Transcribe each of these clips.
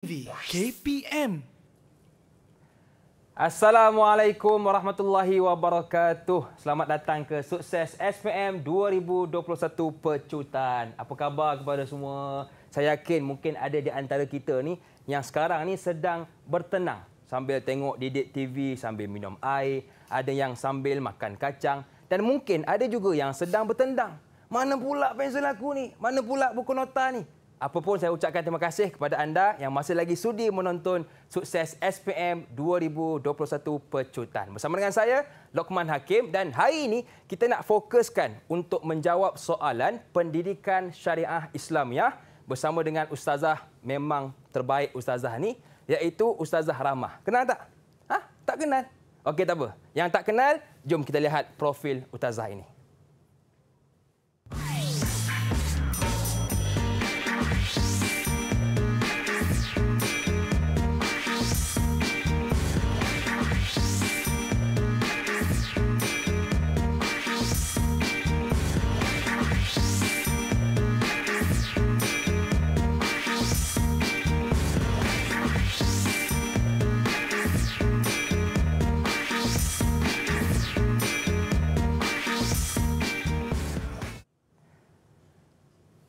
TV KPM. Assalamualaikum warahmatullahi wabarakatuh. Selamat datang ke Sukses SPM 2021 Pecutan. Apa khabar kepada semua? Saya yakin mungkin ada di antara kita ni yang sekarang ni sedang bertenang sambil tengok didik TV, sambil minum air, ada yang sambil makan kacang dan mungkin ada juga yang sedang bertendang. Mana pula pensel aku ni? Mana pula buku nota ni? Apa pun saya ucapkan terima kasih kepada anda yang masih lagi sudi menonton sukses SPM 2021 Pecutan. Bersama dengan saya, Lokman Hakim dan hari ini kita nak fokuskan untuk menjawab soalan pendidikan syariah Islamiah bersama dengan ustazah memang terbaik ustazah ni iaitu ustazah Rahmah. Kenal tak? Ha? Tak kenal? Okey tak apa. Yang tak kenal, jom kita lihat profil ustazah ini.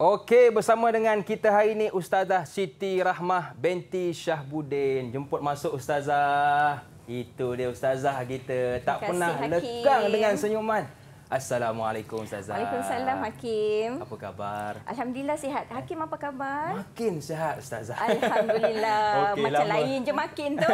Okey, bersama dengan kita hari ini Ustazah Siti Rahmah binti Syahbudin. Jemput masuk Ustazah. Itu dia Ustazah kita. Tak kasih, pernah Hakim. lekang dengan senyuman. Assalamualaikum Ustazah. Waalaikumsalam Hakim. Apa khabar? Alhamdulillah sihat. Hakim apa khabar? Makin sihat Ustazah. Alhamdulillah. Okay, Macam lama. lain je makin tu.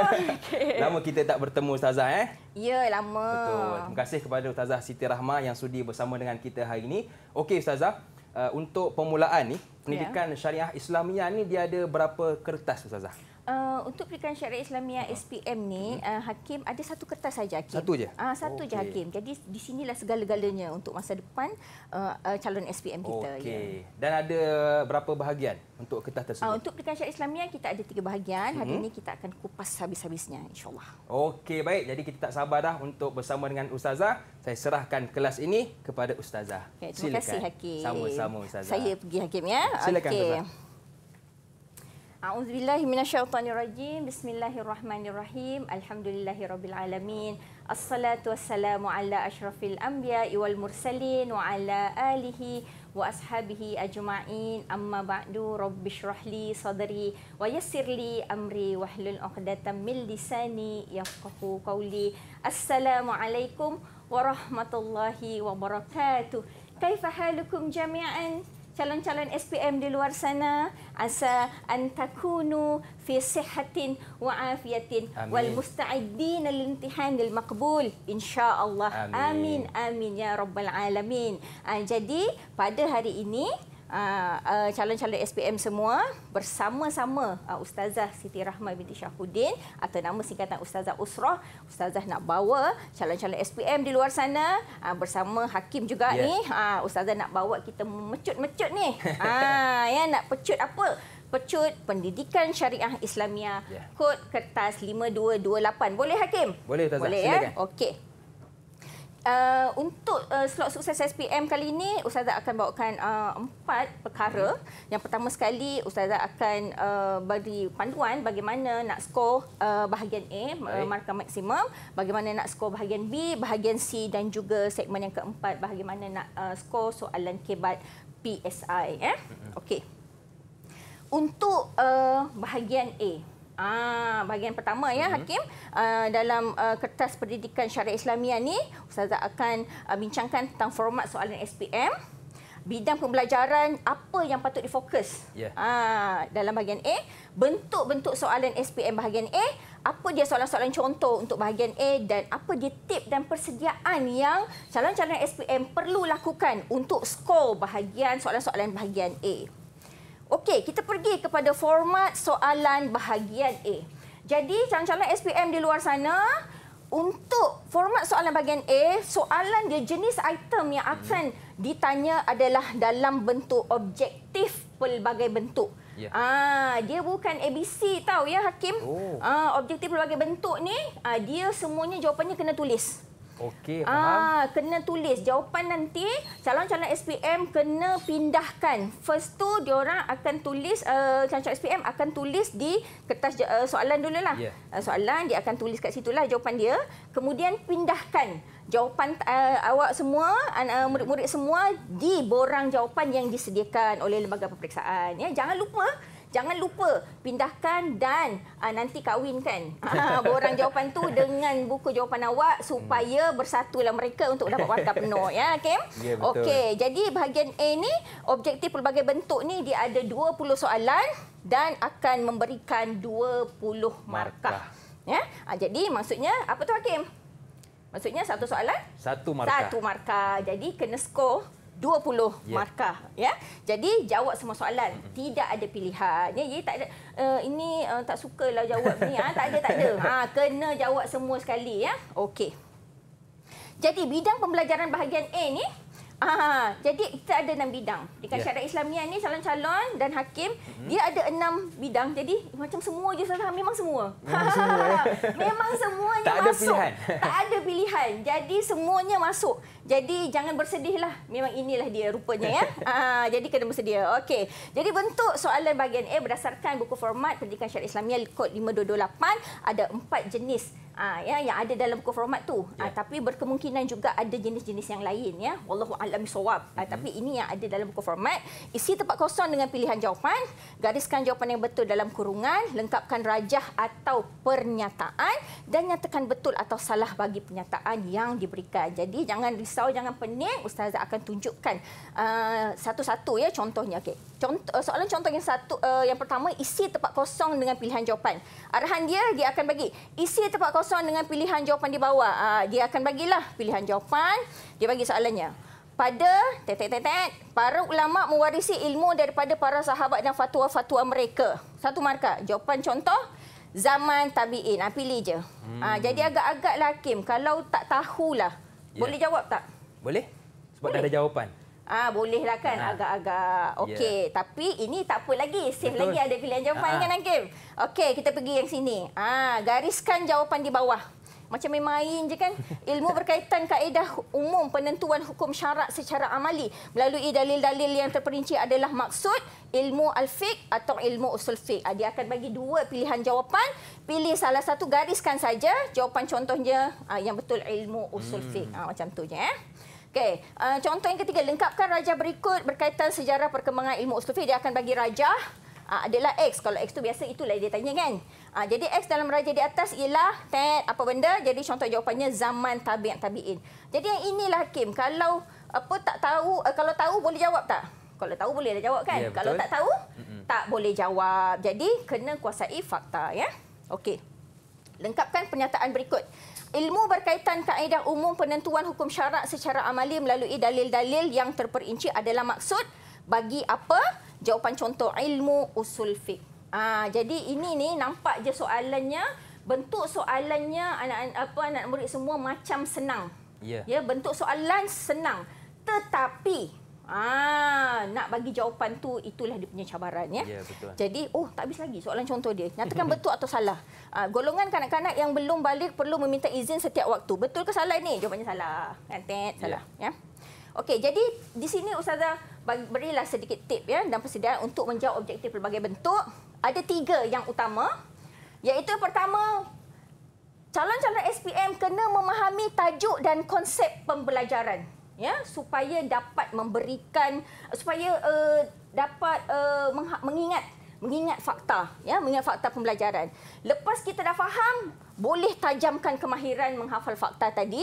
Okay. Lama kita tak bertemu Ustazah eh? Ya, lama. Betul. Terima kasih kepada Ustazah Siti Rahmah yang sudi bersama dengan kita hari ini. Okey Ustazah. Uh, untuk permulaan ni ya. pendidikan yeah. syariah Islamiah ni dia ada berapa kertas ustazah Eh, untuk pilihan syariah Islamiah ha. SPM ni hmm. uh, hakim ada satu kertas saja hakim. Satu je. uh, satu okay. je hakim. Jadi di sinilah segala-galanya untuk masa depan uh, uh, calon SPM kita. Ya. Okey. Ya. Dan ada berapa bahagian untuk kertas ah, tersebut? Uh, untuk pilihan syariah Islamiah kita ada tiga bahagian. Hari ini mhm. kita akan kupas habis-habisnya insyaallah. Okey baik. Jadi kita tak sabar dah untuk bersama dengan ustazah. Saya serahkan kelas ini kepada ustazah. Okay, terima Silakan. kasih hakim. Sama-sama ustazah. Saya pergi hakim ya. Silakan. Okay. Ustazah. A'udzubillahi minasyaitonirrajim. Bismillahirrahmanirrahim. Alhamdulillahirabbil alamin. Assalatu wassalamu ala asyrafil anbiya wal mursalin wa ala alihi wa ashabihi ajma'in. Amma ba'du. Rabbishrahli sadri wa yassirli amri wahlul 'uqdatam min lisani yafqahu qawli. Assalamu alaikum warahmatullahi wabarakatuh. Kaifa halukum jami'an? calon-calon SPM di luar sana asa antakunu fi sihhatin wa afiyatin wal musta'iddin lil imtihan lil maqbul insyaallah amin. amin amin ya rabbal alamin ah, jadi pada hari ini Ah, ah, calon-calon SPM semua bersama-sama ah, Ustazah Siti Rahmah binti Syahudin atau nama singkatan Ustazah Usrah. Ustazah nak bawa calon-calon SPM di luar sana bersama hakim juga yeah. ni. Ustazah nak bawa kita mecut-mecut ni. Ha ya nak pecut apa? Pecut pendidikan syariah Islamia yeah. kod kertas 5228. Boleh hakim? Boleh Ustazah, Boleh, ya? silakan. Ya? Okey uh, untuk uh, slot sukses SPM kali ini ustazah akan bawakan uh, empat perkara. Yang pertama sekali ustazah akan uh, bagi panduan bagaimana nak skor uh, bahagian A uh, markah maksimum, bagaimana nak skor bahagian B, bahagian C dan juga segmen yang keempat bagaimana nak uh, skor soalan kebat PSI eh. Okey. Untuk uh, bahagian A Ah, bahagian pertama ya mhm. Hakim uh, dalam uh, kertas pendidikan syariah islamia ni ustazah akan uh, bincangkan tentang format soalan SPM bidang pembelajaran apa yang patut difokus. Yeah. Ah, dalam bahagian A bentuk-bentuk soalan SPM bahagian A apa dia soalan-soalan contoh untuk bahagian A dan apa dia tip dan persediaan yang calon-calon SPM perlu lakukan untuk skor bahagian soalan-soalan bahagian A. Okey, kita pergi kepada format soalan bahagian A. Jadi, calon-calon SPM di luar sana, untuk format soalan bahagian A, soalan dia jenis item yang akan hmm. ditanya adalah dalam bentuk objektif pelbagai bentuk. Ya. Ah, dia bukan ABC tahu ya, Hakim. Oh. Ah, objektif pelbagai bentuk ni, ah, dia semuanya jawapannya kena tulis. Okey, ah, faham. Ah, kena tulis jawapan nanti calon-calon SPM kena pindahkan. First tu dia orang akan tulis uh, calon-calon SPM akan tulis di kertas uh, soalan dululah. Yeah. Ya. Uh, soalan dia akan tulis kat situlah jawapan dia, kemudian pindahkan jawapan uh, awak semua uh, murid-murid semua di borang jawapan yang disediakan oleh lembaga peperiksaan ya. Jangan lupa jangan lupa pindahkan dan uh, nanti kahwinkan borang ah, jawapan tu dengan buku jawapan awak supaya hmm. bersatulah mereka untuk dapat warga penuh ya okey yeah, ya, okey jadi bahagian A ni objektif pelbagai bentuk ni dia ada 20 soalan dan akan memberikan 20 markah, markah. ya uh, jadi maksudnya apa tu hakim maksudnya satu soalan satu markah satu markah jadi kena skor 20 yeah. markah ya. Jadi jawab semua soalan. Mm -hmm. Tidak ada pilihan. Ya, ya tak ada uh, ini uh, tak sukalah jawab ni. Ha, tak ada tak ada. Ha, kena jawab semua sekali ya. Okey. Jadi bidang pembelajaran bahagian A ni Ah, jadi kita ada enam bidang. Dekat yeah. syarat Islamiah ni calon-calon dan hakim, mm-hmm. dia ada enam bidang. Jadi macam semua je salah memang semua. Memang ya. semuanya tak masuk. Tak ada pilihan. Tak ada pilihan. Jadi semuanya masuk. Jadi jangan bersedihlah. Memang inilah dia rupanya ya. Ah, jadi kena bersedia. Okey. Jadi bentuk soalan bahagian A berdasarkan buku format pendidikan syarat Islamiah kod 5228 ada empat jenis Ah ya yang ada dalam buku format tu. Ah, ya. Ah, tapi berkemungkinan juga ada jenis-jenis yang lain ya. Wallahu a'lam bisawab. Mm-hmm. Ah, mhm. tapi ini yang ada dalam buku format. Isi tempat kosong dengan pilihan jawapan, gariskan jawapan yang betul dalam kurungan, lengkapkan rajah atau pernyataan dan nyatakan betul atau salah bagi pernyataan yang diberikan. Jadi jangan risau, jangan pening, ustazah akan tunjukkan uh, satu-satu ya contohnya. Okey. Contoh eh, soalan contoh yang satu uh, yang pertama isi tempat kosong dengan pilihan jawapan. Arahan dia dia akan bagi isi tempat kosong Soalan dengan pilihan jawapan di bawah. Uh, dia akan bagilah pilihan jawapan. Dia bagi soalannya. Pada tetet-tetet, para ulama mewarisi ilmu daripada para sahabat dan fatwa-fatwa mereka. Satu markah. Jawapan contoh, zaman tabi'in. Ha, pilih je. Hmm. Ha, jadi agak-agaklah Hakim. Kalau tak tahulah, ya. boleh jawab tak? Boleh. Sebab boleh. dah ada jawapan. Ah bolehlah kan ah. agak-agak. Okey, yeah. tapi ini tak apa lagi. Save Betul. lagi ada pilihan jawapan ah. kan Hakim. Okey, kita pergi yang sini. Ah gariskan jawapan di bawah. Macam main, main je kan. Ilmu berkaitan kaedah umum penentuan hukum syarak secara amali melalui dalil-dalil yang terperinci adalah maksud ilmu al-fiqh atau ilmu usul fiqh. Ah, dia akan bagi dua pilihan jawapan. Pilih salah satu gariskan saja. Jawapan contohnya ah, yang betul ilmu usul hmm. fiqh. Macam tu je. Eh? Okey, uh, contoh yang ketiga lengkapkan rajah berikut berkaitan sejarah perkembangan ilmu usulfi dia akan bagi rajah uh, adalah x. Kalau x tu biasa itulah dia tanya kan. Uh, jadi x dalam rajah di atas ialah tet apa benda? Jadi contoh jawapannya zaman tabi'in tabi'in. Jadi yang inilah hakim kalau apa tak tahu uh, kalau tahu boleh jawab tak? Kalau tahu boleh lah jawab kan? Ya, kalau tak tahu Mm-mm. tak boleh jawab. Jadi kena kuasai fakta ya. Okey. Lengkapkan pernyataan berikut ilmu berkaitan kaedah umum penentuan hukum syarak secara amali melalui dalil-dalil yang terperinci adalah maksud bagi apa? Jawapan contoh ilmu usul fiqh. Ah, jadi ini ni nampak je soalannya, bentuk soalannya anak apa anak murid semua macam senang. Ya. Yeah. Ya, bentuk soalan senang. Tetapi Ah, nak bagi jawapan tu itulah dia punya cabaran ya. Ya betul. Jadi oh tak habis lagi soalan contoh dia. Nyatakan betul atau salah. Ah, golongan kanak-kanak yang belum balik perlu meminta izin setiap waktu. Betul ke salah ini Jawapannya salah. Antet ya. salah ya. ya? Okey, jadi di sini ustazah berilah sedikit tip ya dan persediaan untuk menjawab objektif pelbagai bentuk. Ada tiga yang utama iaitu pertama calon-calon SPM kena memahami tajuk dan konsep pembelajaran ya supaya dapat memberikan supaya uh, dapat uh, mengingat mengingat fakta ya mengingat fakta pembelajaran lepas kita dah faham boleh tajamkan kemahiran menghafal fakta tadi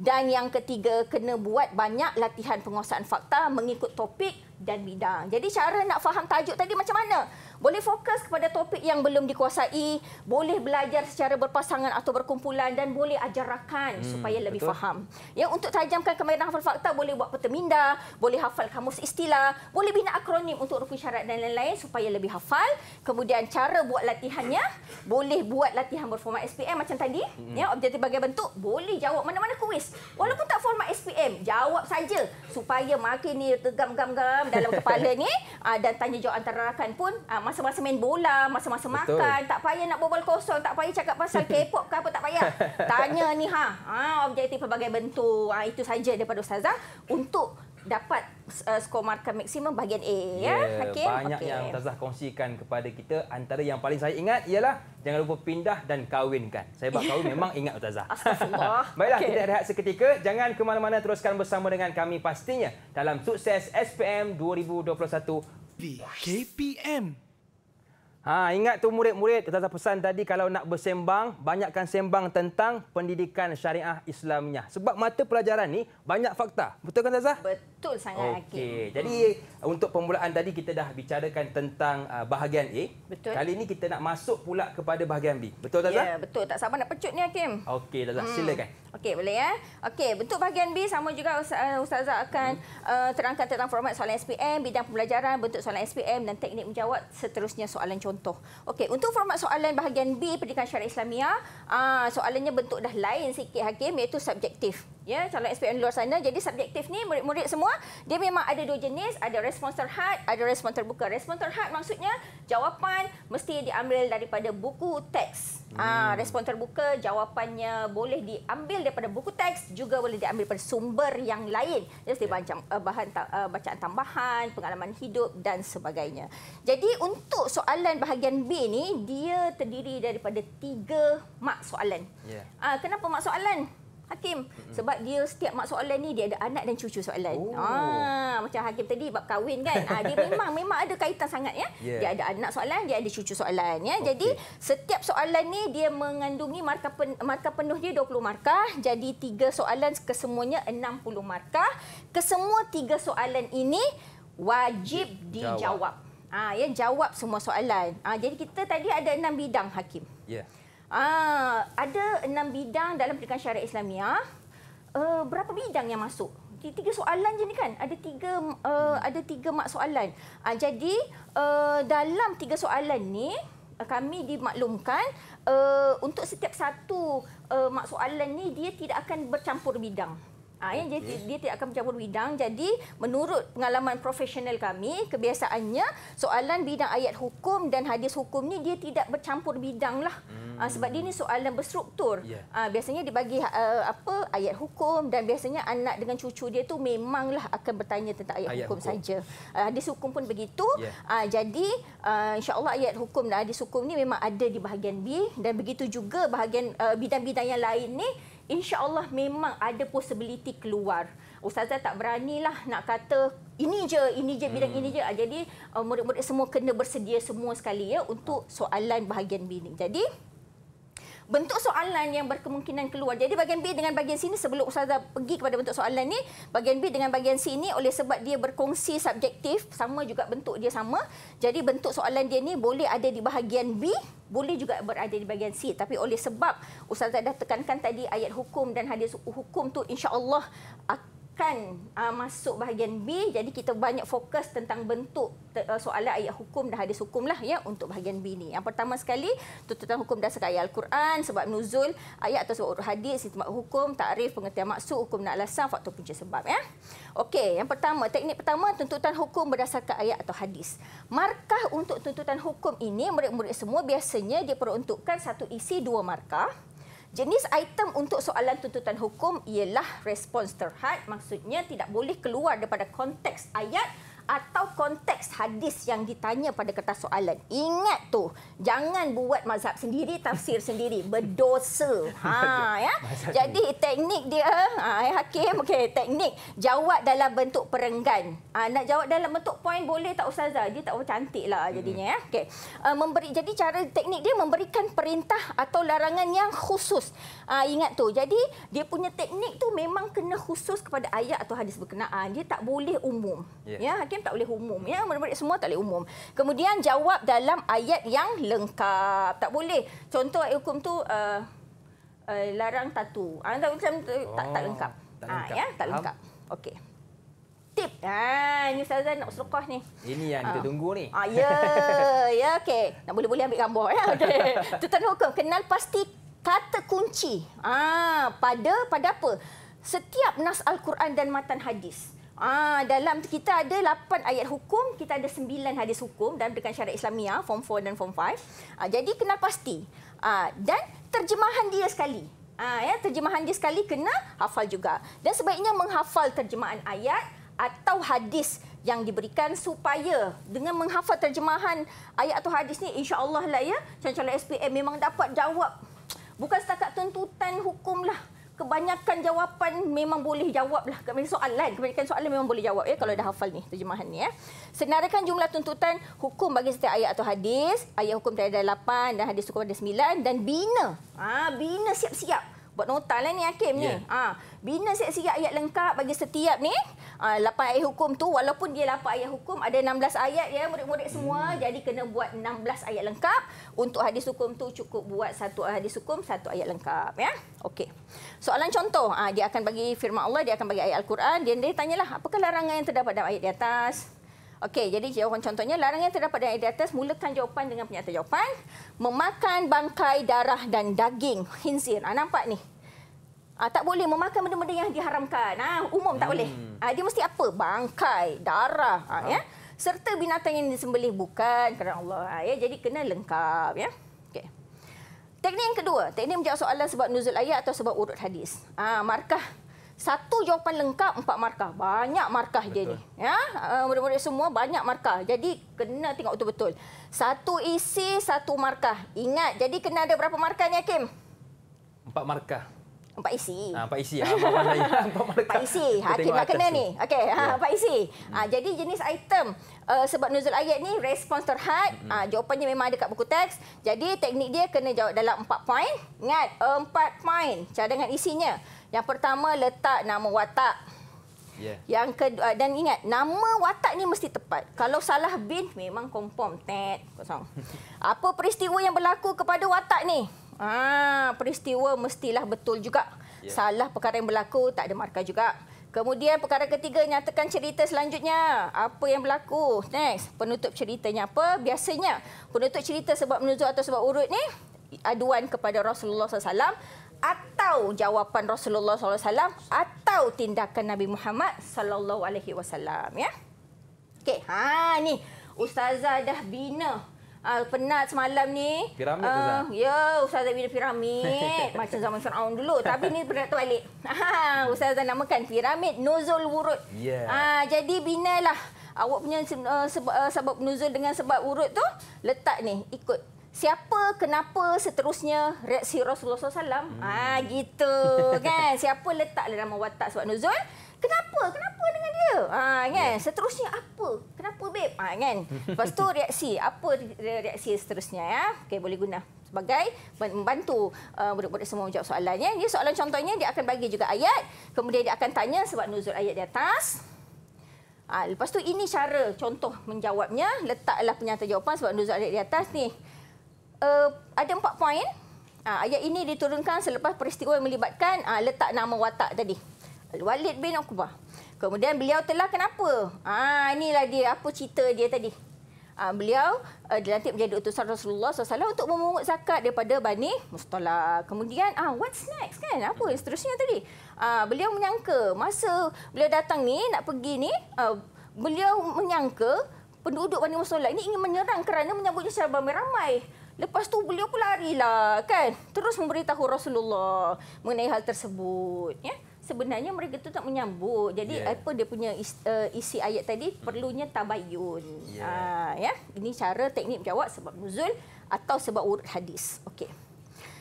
dan yang ketiga kena buat banyak latihan penguasaan fakta mengikut topik dan bidang jadi cara nak faham tajuk tadi macam mana boleh fokus kepada topik yang belum dikuasai, boleh belajar secara berpasangan atau berkumpulan dan boleh ajar rakan hmm, supaya lebih betul. faham. Ya, untuk tajamkan kemahiran hafal fakta, boleh buat peta minda, boleh hafal kamus istilah, boleh bina akronim untuk rupi syarat dan lain-lain supaya lebih hafal. Kemudian cara buat latihannya, boleh buat latihan berformat SPM macam tadi. Hmm. Ya, objektif bagai bentuk, boleh jawab mana-mana kuis. Walaupun tak format SPM, jawab saja supaya makin ni tergam-gam-gam dalam kepala ni ah, dan tanya jawab antara rakan pun ah, masa-masa main bola, masa-masa makan, tak payah nak bobol kosong, tak payah cakap pasal K-pop ke apa, tak payah. Tanya ni ha, ha objektif pelbagai bentuk. Ha, itu saja daripada Ustazah untuk dapat uh, skor markah maksimum bahagian A. Yeah, ya. Hakim? Banyak okay. yang Ustazah kongsikan kepada kita. Antara yang paling saya ingat ialah jangan lupa pindah dan kahwinkan. Saya bakal kahwin memang ingat Ustazah. Astagfirullah. Baiklah, okay. kita rehat seketika. Jangan ke mana-mana teruskan bersama dengan kami pastinya dalam sukses SPM 2021. The KPM. Ha, ingat tu murid-murid, kita pesan tadi kalau nak bersembang, banyakkan sembang tentang pendidikan syariah Islamnya. Sebab mata pelajaran ni banyak fakta. Betul kan Tazah? Betul sangat Hakim. Okay. Jadi hmm. untuk permulaan tadi kita dah bicarakan tentang uh, bahagian A. Betul. Kali ini kita nak masuk pula kepada bahagian B. Betul Tazah? Ya, betul. Tak sabar nak pecut ni Hakim. Okey Tazah, hmm. silakan. Okey boleh ya. Okey, bentuk bahagian B sama juga eh, Ustazah akan hmm. uh, terangkan tentang format soalan SPM, bidang pembelajaran, bentuk soalan SPM dan teknik menjawab seterusnya soalan contoh. Okey, untuk format soalan bahagian B Pendidikan Syariah Islamiah, ah, soalannya bentuk dah lain sikit Hakim iaitu subjektif ya calon SPM luar sana. Jadi subjektif ni murid-murid semua dia memang ada dua jenis, ada respon terhad, ada respon terbuka. Respon terhad maksudnya jawapan mesti diambil daripada buku teks. Ah, hmm. Ah, respon terbuka jawapannya boleh diambil daripada buku teks juga boleh diambil daripada sumber yang lain. Ia seperti ya. eh, bahan, bahan eh, bacaan tambahan, pengalaman hidup dan sebagainya. Jadi untuk soalan bahagian B ni dia terdiri daripada tiga mak soalan. Yeah. Ah, kenapa mak soalan? Hakim sebab dia setiap mak soalan ni dia ada anak dan cucu soalan. Oh. Ah macam Hakim tadi bab kahwin kan. Ah dia memang memang ada kaitan sangat ya. Yeah. Dia ada anak soalan, dia ada cucu soalan ya. Okay. Jadi setiap soalan ni dia mengandungi markah pen, markah penuh dia 20 markah. Jadi tiga soalan kesemuanya 60 markah. Kesemua tiga soalan ini wajib dijawab. Ah ya jawab semua soalan. Ah jadi kita tadi ada enam bidang Hakim. Ya. Yeah. Ah, ada enam bidang dalam pendidikan syariah Islamiah. Uh, eh, berapa bidang yang masuk? Tiga soalan je ni kan? Ada tiga uh, ada tiga mak soalan. Uh, jadi uh, dalam tiga soalan ni uh, kami dimaklumkan uh, untuk setiap satu uh, mak soalan ni dia tidak akan bercampur bidang. Ah, ya, okay. dia, dia tidak akan mencabut bidang. Jadi, menurut pengalaman profesional kami, kebiasaannya soalan bidang ayat hukum dan hadis hukum ni dia tidak bercampur bidang lah. Ah, hmm. Ah, sebab dia ni soalan berstruktur. Yeah. Ah, biasanya dia bagi uh, apa ayat hukum dan biasanya anak dengan cucu dia tu memanglah akan bertanya tentang ayat, ayat hukum, hukum. saja. Ah, hadis hukum pun begitu. Yeah. Ah, jadi, uh, insyaAllah ayat hukum dan hadis hukum ni memang ada di bahagian B. Dan begitu juga bahagian uh, bidang-bidang yang lain ni insyaAllah memang ada possibility keluar. Ustazah tak beranilah nak kata ini je, ini je, bidang hmm. ini je. Hmm. Ah, jadi, ah, murid-murid semua kena bersedia semua sekali ya untuk soalan bahagian bini. Jadi, bentuk soalan yang berkemungkinan keluar. Jadi bahagian B dengan bahagian C ini sebelum Ustazah pergi kepada bentuk soalan ini, bahagian B dengan bahagian C ini oleh sebab dia berkongsi subjektif, sama juga bentuk dia sama. Jadi bentuk soalan dia ini boleh ada di bahagian B, boleh juga berada di bahagian C. Tapi oleh sebab Ustazah dah tekankan tadi ayat hukum dan hadis hukum tu insya-Allah akan uh, ah, masuk bahagian B jadi kita banyak fokus tentang bentuk te- uh, soalan ayat hukum dan hadis hukum lah ya untuk bahagian B ni. Yang pertama sekali tuntutan hukum dasar ayat Al-Quran sebab nuzul ayat atau sebab urut hadis sistem hukum takrif pengertian maksud hukum nak alasan faktor punca sebab ya. Okey, yang pertama teknik pertama tuntutan hukum berdasarkan ayat atau hadis. Markah untuk tuntutan hukum ini murid-murid semua biasanya dia peruntukkan satu isi dua markah Jenis item untuk soalan tuntutan hukum ialah respons terhad. Maksudnya tidak boleh keluar daripada konteks ayat atau konteks hadis yang ditanya pada kertas soalan. Ingat tu, jangan buat mazhab sendiri, tafsir sendiri, berdosa. Ha ya. Jadi teknik dia, ha ya, hakim okey, teknik jawab dalam bentuk perenggan. Ha, nak jawab dalam bentuk poin boleh tak ustazah? Dia tak cantik lah hmm. jadinya ya. Okey. Uh, eh, memberi jadi cara teknik dia memberikan perintah atau larangan yang khusus. Ha, ingat tu. Jadi dia punya teknik tu memang kena khusus kepada ayat atau hadis berkenaan. Dia tak boleh umum. Yeah. Ya, hakim mungkin tak boleh umum ya murid-murid semua tak boleh umum kemudian jawab dalam ayat yang lengkap tak boleh contoh ayat hukum tu uh, uh, larang tatu ah tak macam tak, oh, tak, ah, lengkap ah ha, ya tak lengkap Okay. tip ah ha, ni ustazah nak selokoh ni ini yang ah. kita tunggu ni ah ya ya okey nak boleh-boleh ambil gambar ya okey tuntutan hukum kenal pasti kata kunci ah ha, pada pada apa setiap nas al-Quran dan matan hadis Ah dalam kita ada 8 ayat hukum, kita ada 9 hadis hukum dan berikan syarat Islamiah form 4 dan form 5. Ah jadi kenal pasti. Ah dan terjemahan dia sekali. Ah ya terjemahan dia sekali kena hafal juga. Dan sebaiknya menghafal terjemahan ayat atau hadis yang diberikan supaya dengan menghafal terjemahan ayat atau hadis ni insya-Allah lah ya calon-calon SPM memang dapat jawab bukan setakat tuntutan hukum lah kebanyakan jawapan memang boleh jawab lah. Soalan, kebanyakan soalan memang boleh jawab ya kalau dah hafal ni terjemahan ni. Ya. Senarakan jumlah tuntutan hukum bagi setiap ayat atau hadis. Ayat hukum tadi ada 8 dan hadis hukum ada 9. Dan bina. Ah, bina siap-siap buat nota lah ni hakim yeah. ni. Ah, ha. bina seksi ayat lengkap bagi setiap ni. Ah, ha, 8 ayat hukum tu walaupun dia lapan ayat hukum ada 16 ayat ya murid-murid semua. Hmm. Jadi kena buat 16 ayat lengkap untuk hadis hukum tu cukup buat satu hadis hukum satu ayat lengkap ya. Okey. Soalan contoh, ha, dia akan bagi firman Allah, dia akan bagi ayat Al-Quran, dia dia tanyalah apakah larangan yang terdapat dalam ayat di atas? Okey, jadi jawapan contohnya larangan yang terdapat dalam ayat di atas mulakan jawapan dengan penyata jawapan memakan bangkai darah dan daging khinzir. Ah nampak ni. Ah tak boleh memakan benda-benda yang diharamkan. Ah umum tak hmm. boleh. Ah dia mesti apa? Bangkai, darah, ha. ya. Serta binatang yang disembelih bukan kerana Allah. Ha, ya, jadi kena lengkap, ya. Okey. Teknik yang kedua, teknik menjawab soalan sebab nuzul ayat atau sebab urut hadis. Ah markah satu jawapan lengkap empat markah. Banyak markah Betul. dia ni. Ya, uh, murid-murid semua banyak markah. Jadi kena tengok betul-betul. Satu isi satu markah. Ingat jadi kena ada berapa markah ni Hakim? Empat markah. Empat isi. Ah, ha, empat isi. Ah, empat markah. Empat isi. Hakim nak kena tu. ni. Okey, ha, yeah. Ya. empat isi. Hmm. Ah, ha, jadi jenis item uh, sebab nuzul ayat ni respons terhad. hmm ha, jawapannya memang ada kat buku teks. Jadi teknik dia kena jawab dalam empat poin. Ingat, eh, empat poin cadangan isinya. Yang pertama letak nama watak. Yeah. Yang kedua dan ingat nama watak ni mesti tepat. Kalau salah bin memang confirm tet kosong. Apa peristiwa yang berlaku kepada watak ni? Ah, peristiwa mestilah betul juga. Yeah. Salah perkara yang berlaku tak ada markah juga. Kemudian perkara ketiga nyatakan cerita selanjutnya. Apa yang berlaku? Next, penutup ceritanya apa? Biasanya penutup cerita sebab menuju atau sebab urut ni aduan kepada Rasulullah SAW atau jawapan Rasulullah SAW atau tindakan Nabi Muhammad SAW ya. Okay, ha ni ustazah dah bina uh, penat semalam ni. Piramid tu ah, uh, Ya, yeah, Ustazah bina piramid. Macam zaman Fir'aun dulu. Tapi ni penat tu balik. Ha, Ustazah namakan piramid nozol wurud. Yeah. Ha, uh, jadi binalah. Awak punya uh, sebab, uh, sebab nozol dengan sebab wurud tu. Letak ni, ikut siapa kenapa seterusnya reaksi Rasulullah SAW hmm. ah gitu kan siapa letak dalam watak sebab nuzul kenapa kenapa dengan dia ah kan yeah. seterusnya apa kenapa babe ah kan lepas tu reaksi apa reaksi seterusnya ya okey boleh guna sebagai membantu uh, budak-budak semua menjawab soalannya. Ini soalan contohnya dia akan bagi juga ayat, kemudian dia akan tanya sebab nuzul ayat di atas. Ha, lepas tu ini cara contoh menjawabnya, letaklah penyata jawapan sebab nuzul ayat di atas ni uh, ada empat poin. Uh, ayat ini diturunkan selepas peristiwa yang melibatkan uh, letak nama watak tadi. Walid bin Uqbah. Kemudian beliau telah kenapa? Ah uh, inilah dia apa cerita dia tadi. Uh, beliau uh, dilantik menjadi utusan Rasulullah SAW untuk memungut zakat daripada Bani Mustola. Kemudian, ah uh, what's next kan? Apa yang seterusnya tadi? uh, beliau menyangka masa beliau datang ni nak pergi ni, uh, beliau menyangka penduduk Bani Mustola ini ingin menyerang kerana menyambutnya secara ramai-ramai. Lepas tu beliau pun larilah kan. Terus memberitahu Rasulullah mengenai hal tersebut. Ya? Sebenarnya mereka tu tak menyambut. Jadi yeah. apa dia punya eh, isi ayat tadi hmm. perlunya tabayun. Yeah. Ha, ya? Ini cara teknik menjawab sebab nuzul atau sebab urut hadis. Okey.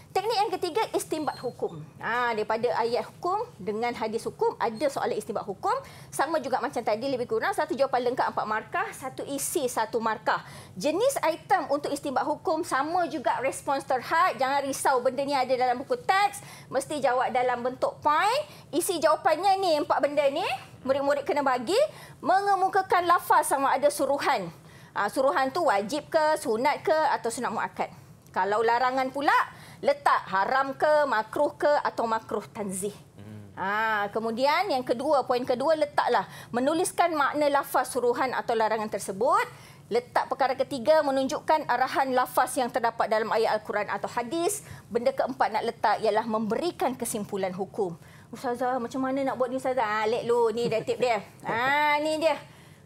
Teknik yang ketiga istimbat hukum. Ha, daripada ayat hukum dengan hadis hukum ada soalan istimbat hukum sama juga macam tadi lebih kurang satu jawapan lengkap empat markah, satu isi satu markah. Jenis item untuk istimbat hukum sama juga respons terhad. Jangan risau benda ni ada dalam buku teks, mesti jawab dalam bentuk point. Isi jawapannya ni empat benda ni murid-murid kena bagi mengemukakan lafaz sama ada suruhan. Ha, suruhan tu wajib ke, sunat ke atau sunat muakkad. Kalau larangan pula letak haram ke makruh ke atau makruh tanzih. Ha, kemudian yang kedua, poin kedua letaklah menuliskan makna lafaz suruhan atau larangan tersebut. Letak perkara ketiga menunjukkan arahan lafaz yang terdapat dalam ayat Al-Quran atau hadis. Benda keempat nak letak ialah memberikan kesimpulan hukum. Ustazah, macam mana nak buat ni Ustazah? Ha, ah, let lu, ni dia tip dia. Ha, ni dia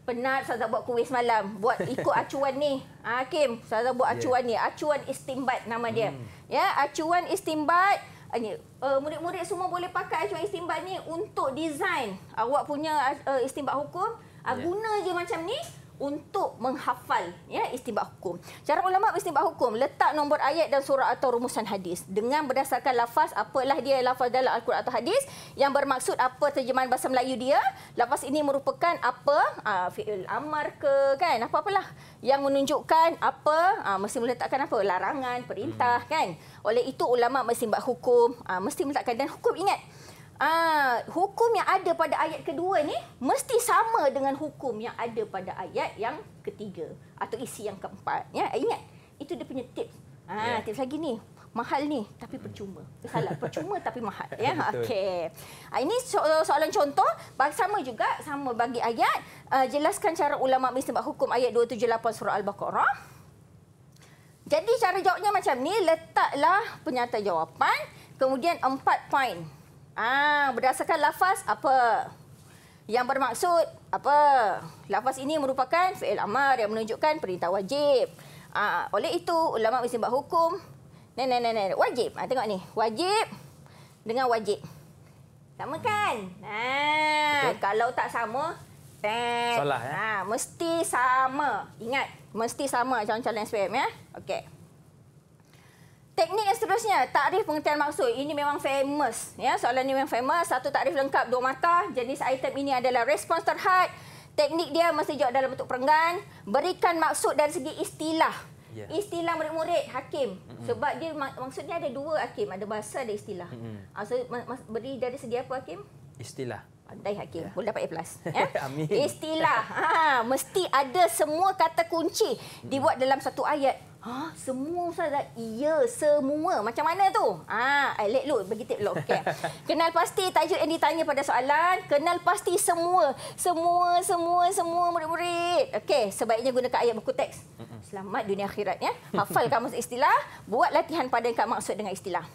penat Saza buat kuih semalam buat ikut acuan ni ah, Hakim Saza buat acuan yeah. ni acuan istimbat nama dia hmm. ya acuan istimbat ah, ni uh, murid-murid semua boleh pakai acuan istimbat ni untuk design ah, awak punya uh, istimbat hukum uh, yeah. guna je macam ni untuk menghafal ya istibah hukum. Cara ulama istibah hukum letak nombor ayat dan surah atau rumusan hadis dengan berdasarkan lafaz apalah dia lafaz dalam al-Quran atau hadis yang bermaksud apa terjemahan bahasa Melayu dia. Lafaz ini merupakan apa aa, ah, fi'il amar ke kan apa-apalah yang menunjukkan apa aa, ah, mesti meletakkan apa larangan, perintah hmm. kan. Oleh itu ulama mesti istibak hukum aa, ah, mesti meletakkan dan hukum ingat Ah, hukum yang ada pada ayat kedua ni mesti sama dengan hukum yang ada pada ayat yang ketiga atau isi yang keempat ya ingat itu dia punya tips ha yeah. Ya. tips lagi ni mahal ni tapi percuma salah percuma tapi mahal ya okey ah, ini so- soalan contoh sama juga sama bagi ayat uh, jelaskan cara ulama mestibat hukum ayat 278 surah al-baqarah jadi cara jawabnya macam ni letaklah penyata jawapan kemudian empat point Ah, berdasarkan lafaz apa? Yang bermaksud apa? Lafaz ini merupakan fi'il amar yang menunjukkan perintah wajib. Ah, oleh itu ulama mesti buat hukum. Nen nen nen wajib. Ah, tengok ni, wajib dengan wajib. Sama kan? Ah, Betul. kalau tak sama Salah, ya? ah, mesti sama. Ingat, mesti sama Jangan challenge SPM ya. Okey. Teknik yang seterusnya, takrif pengertian maksud. Ini memang famous. Ya, soalan ini memang famous. Satu takrif lengkap, dua mata Jenis item ini adalah respons terhad. Teknik dia mesti jawab dalam bentuk perenggan. Berikan maksud dari segi istilah. Yeah. Istilah murid-murid, hakim. Mm -hmm. Sebab dia mak maksudnya ada dua hakim. Ada bahasa, ada istilah. Mm -hmm. so, beri dari segi apa hakim? Istilah. Pandai hakim. Yeah. Boleh dapat A+. Ya? Istilah. Ha, mesti ada semua kata kunci. Dibuat dalam satu ayat. Hah? Semua Ustazah? Ya, semua. Macam mana tu? Ah, eh, let load. Bagi tip load. Okay. Kenal pasti tajuk yang ditanya pada soalan. Kenal pasti semua. Semua, semua, semua murid-murid. Okey, sebaiknya gunakan ayat buku teks. Selamat dunia akhirat. Ya. Hafal kamu istilah. Buat latihan pada yang kamu maksud dengan istilah.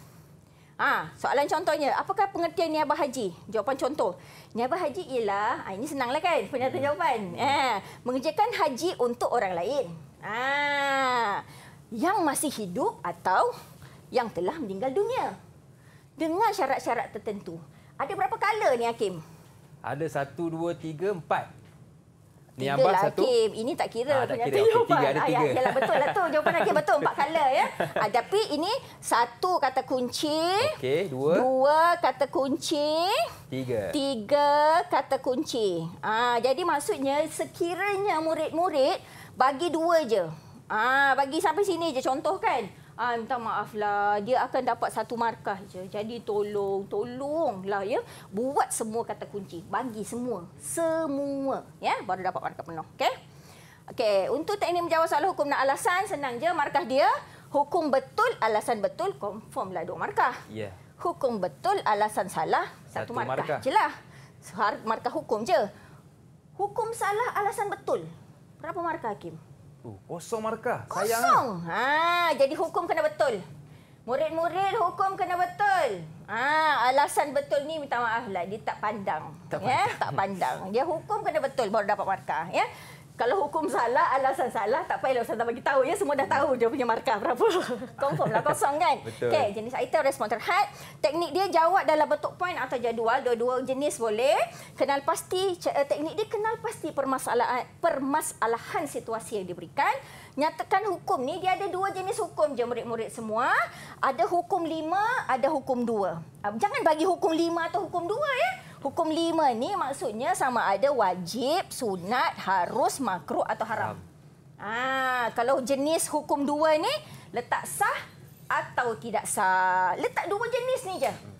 Ah, soalan contohnya, apakah pengertian niabah haji? Jawapan contoh. Niabah haji ialah, ah, ini senanglah kan penyata hmm. jawapan. Hmm. Eh, mengerjakan haji untuk orang lain. Ah, yang masih hidup atau yang telah meninggal dunia. Dengan syarat-syarat tertentu. Ada berapa kala ni Hakim? Ada satu, dua, tiga, empat. Ni tiga abang lah, satu. Hakim. Ini tak kira. Ah, tak kira. Okay, tiga ada ah, ya, tiga. Ayah, betul lah tu. Jawapan Hakim betul. Empat kala ya. Ah, tapi ini satu kata kunci. Okey, dua. Dua kata kunci. Tiga. Tiga kata kunci. Ah, jadi maksudnya sekiranya murid-murid bagi dua je. Ah, bagi sampai sini je contoh kan. Ah, minta maaf lah. Dia akan dapat satu markah je. Jadi tolong, tolonglah ya. Buat semua kata kunci. Bagi semua. Semua. Ya, baru dapat markah penuh. Okey. Okey, untuk teknik menjawab soalan hukum dan alasan, senang je markah dia. Hukum betul, alasan betul, confirm lah dua markah. Ya. Yeah. Hukum betul, alasan salah, satu, satu markah. markah. Jelah. Markah hukum je. Hukum salah, alasan betul. Berapa markah Hakim? Oh, kosong markah. Sayang. Kosong. Lah. Ha, jadi hukum kena betul. Murid-murid hukum kena betul. Ha, alasan betul ni minta maaflah, lah dia tak pandang. Tak ya, pandang. tak pandang. Dia hukum kena betul baru dapat markah, ya kalau hukum salah, alasan salah, tak payahlah Ustaz bagi tahu. Ya, semua dah tahu dia punya markah berapa. Confirm lah kosong kan? Okey, jenis item respon terhad. Teknik dia jawab dalam bentuk poin atau jadual. Dua-dua jenis boleh. Kenal pasti, eh, teknik dia kenal pasti permasalahan, permasalahan situasi yang diberikan. Nyatakan hukum ni, dia ada dua jenis hukum je murid-murid semua. Ada hukum lima, ada hukum dua. Ah, jangan bagi hukum lima atau hukum dua ya. Hukum lima ni maksudnya sama ada wajib, sunat, harus, makruh atau haram. Ah, ha, kalau jenis hukum dua ni letak sah atau tidak sah. Letak dua jenis ni je. Hmm.